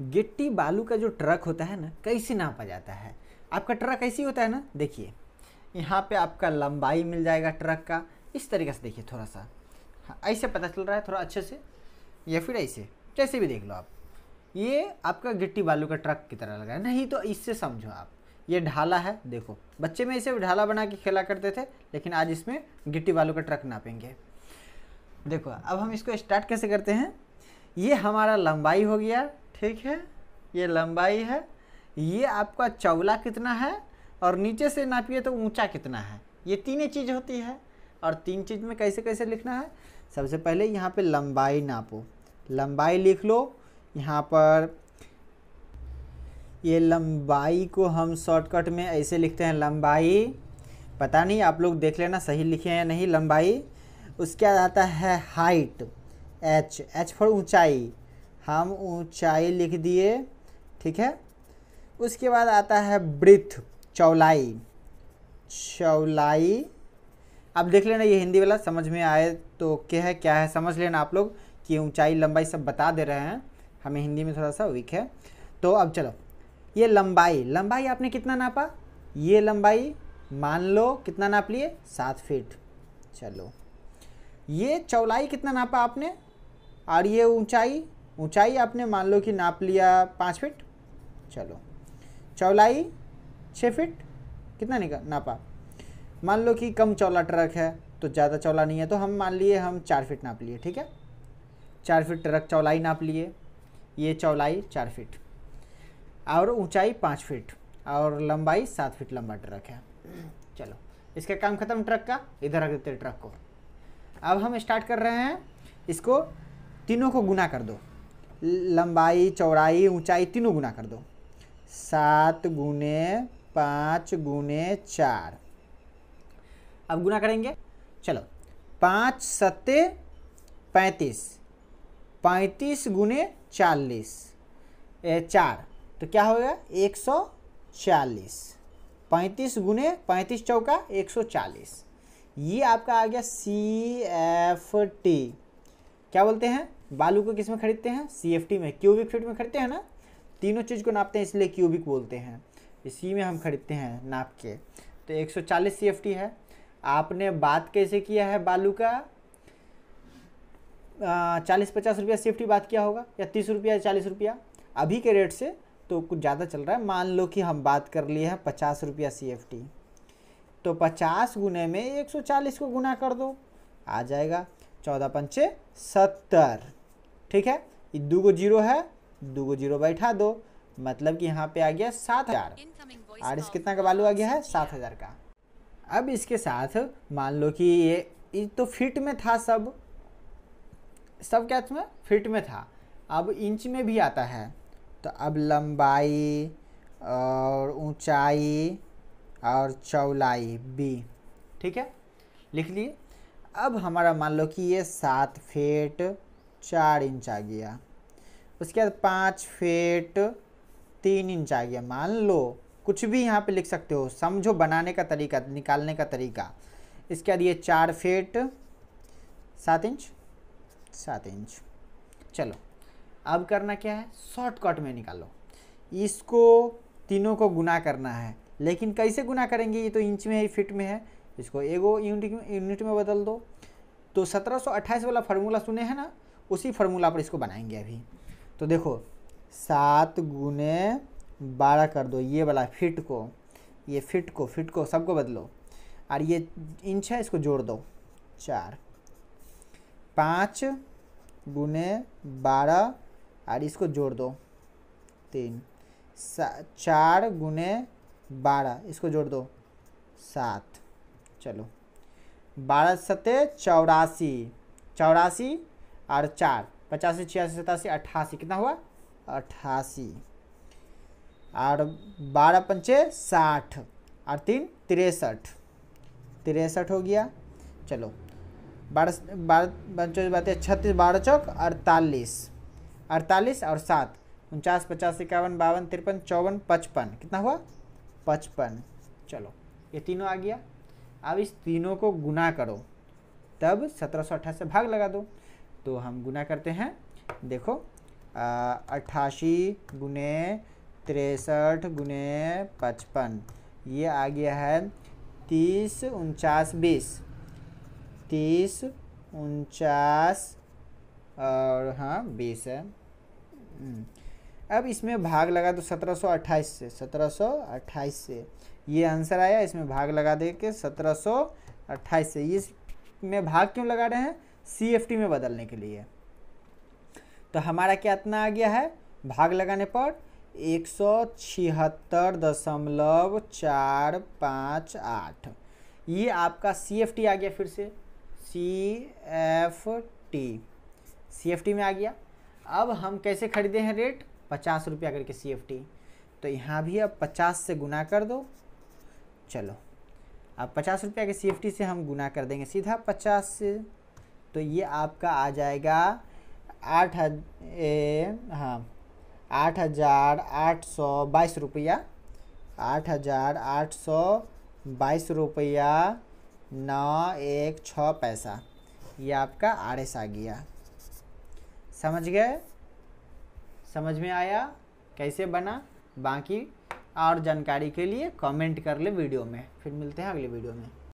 गिट्टी बालू का जो ट्रक होता है ना कैसे नापा जाता है आपका ट्रक ऐसी होता है ना देखिए यहाँ पे आपका लंबाई मिल जाएगा ट्रक का इस तरीके से देखिए थोड़ा सा हाँ, ऐसे पता चल रहा है थोड़ा अच्छे से या फिर ऐसे जैसे भी देख लो आप ये आपका गिट्टी बालू का ट्रक की तरह लगा है नहीं तो इससे समझो आप ये ढाला है देखो बच्चे में इसे ढाला बना के खेला करते थे लेकिन आज इसमें गिट्टी बालू का ट्रक नापेंगे देखो अब हम इसको स्टार्ट कैसे करते हैं ये हमारा लंबाई हो गया ठीक है ये लंबाई है ये आपका चौला कितना है और नीचे से नापिए तो ऊंचा कितना है ये तीन चीज़ होती है और तीन चीज़ में कैसे कैसे लिखना है सबसे पहले यहाँ पे लंबाई नापो लंबाई लिख लो यहाँ पर ये लंबाई को हम शॉर्टकट में ऐसे लिखते हैं लंबाई पता नहीं आप लोग देख लेना सही लिखे हैं या नहीं लंबाई उसके बाद आता है हाइट एच एच फॉर ऊंचाई हम ऊंचाई लिख दिए ठीक है उसके बाद आता है ब्रिथ चौलाई चौलाई अब देख लेना ये हिंदी वाला समझ में आए तो क्या है क्या है समझ लेना आप लोग कि ऊंचाई लंबाई सब बता दे रहे हैं हमें हिंदी में थोड़ा सा वीक है तो अब चलो ये लंबाई लंबाई आपने कितना नापा ये लंबाई मान लो कितना नाप लिए सात फीट चलो ये चौलाई कितना नापा आपने और ये ऊंचाई ऊंचाई आपने मान लो कि नाप लिया पाँच फिट चलो चौलाई छः फिट कितना निकल नापा मान लो कि कम चौला ट्रक है तो ज़्यादा चौला नहीं है तो हम मान लिए हम चार फिट नाप लिए ठीक है चार फिट ट्रक चौलाई नाप लिए ये चौलाई चार फिट और ऊंचाई पाँच फिट और लंबाई सात फिट लंबा ट्रक है चलो इसका काम ख़त्म ट्रक का इधर रख देते ट्रक को अब हम स्टार्ट कर रहे हैं इसको तीनों को गुना कर दो लंबाई चौड़ाई ऊंचाई तीनों गुना कर दो सात गुने पाँच गुने चार अब गुना करेंगे चलो पाँच सत्ते पैंतीस पैंतीस गुने चालीस चार तो क्या होगा एक सौ चालीस पैंतीस गुने पैंतीस चौका एक सौ चालीस ये आपका आ गया सी एफ टी क्या बोलते हैं बालू को किस में खरीदते हैं सी में क्यूबिक फीट में खरीदते हैं ना तीनों चीज़ को नापते हैं इसलिए क्यूबिक बोलते हैं इसी में हम खरीदते हैं नाप के तो 140 टी है आपने बात कैसे किया है बालू का चालीस पचास रुपया टी बात किया होगा या तीस रुपया या चालीस रुपया अभी के रेट से तो कुछ ज़्यादा चल रहा है मान लो कि हम बात कर लिए हैं पचास रुपया सी तो पचास गुने में एक सौ चालीस को गुना कर दो आ जाएगा चौदह पंचे सत्तर ठीक है दो गो जीरो है दूगो गो जीरो बैठा दो मतलब कि यहाँ पे आ गया सात हज़ार आर इस कितना का बालू आ गया है सात हज़ार का अब इसके साथ मान लो कि ये तो फिट में था सब सब क्या था फिट में था अब इंच में भी आता है तो अब लंबाई और ऊंचाई और चौलाई बी ठीक है लिख लिए अब हमारा मान लो कि ये सात फेट चार इंच आ गया उसके बाद पाँच फेट तीन इंच आ गया मान लो कुछ भी यहाँ पे लिख सकते हो समझो बनाने का तरीका निकालने का तरीका इसके बाद ये चार फेट सात इंच सात इंच चलो अब करना क्या है शॉर्टकट में निकालो इसको तीनों को गुना करना है लेकिन कैसे गुना करेंगे ये तो इंच में है फिट में है इसको एगो यूनिट यूनिट में बदल दो तो 1728 वाला फार्मूला सुने हैं ना उसी फार्मूला पर इसको बनाएंगे अभी तो देखो सात गुने बारह कर दो ये वाला फिट को ये फिट को फिट को सबको बदलो और ये इंच है इसको जोड़ दो चार पाँच गुने बारह और इसको जोड़ दो तीन चार गुने बारह इसको जोड़ दो सात चलो बारह सतह चौरासी चौरासी और चार पचासी छियासी सतासी अट्ठासी कितना हुआ अट्ठासी और बारह पंचे साठ और तीन तिरसठ तिरसठ हो गया चलो बारह बारह पंचो बातें छत्तीस बारह चौक अड़तालीस अड़तालीस और सात उनचास पचास इक्यावन बावन तिरपन चौवन पचपन कितना हुआ पचपन चलो ये तीनों आ गया अब इस तीनों को गुना करो तब सत्रह सौ अट्ठासी से भाग लगा दो तो हम गुना करते हैं देखो अट्ठासी गुने तिरसठ गुने पचपन ये आ गया है तीस उनचास बीस तीस उनचास और हाँ बीस है हम्म, अब इसमें भाग लगा दो सत्रह से सत्रह से ये आंसर आया इसमें भाग लगा दे के सत्रह से इस में भाग क्यों लगा रहे हैं सी में बदलने के लिए तो हमारा क्या इतना आ गया है भाग लगाने पर एक सौ छिहत्तर दशमलव चार पाँच आठ ये आपका सी एफ टी आ गया फिर से C F T C F T में आ गया अब हम कैसे खरीदे हैं रेट पचास रुपया करके सी एफ टी तो यहाँ भी अब पचास से गुना कर दो चलो अब पचास रुपया के सी एफ टी से हम गुना कर देंगे सीधा पचास से तो ये आपका आ जाएगा आठ हाँ आठ हज़ार आठ सौ बाईस रुपया आठ हज़ार आठ सौ बाईस रुपया नौ एक छः पैसा ये आपका आर एस आ गया समझ गए समझ में आया कैसे बना बाकी और जानकारी के लिए कमेंट कर ले वीडियो में फिर मिलते हैं अगले वीडियो में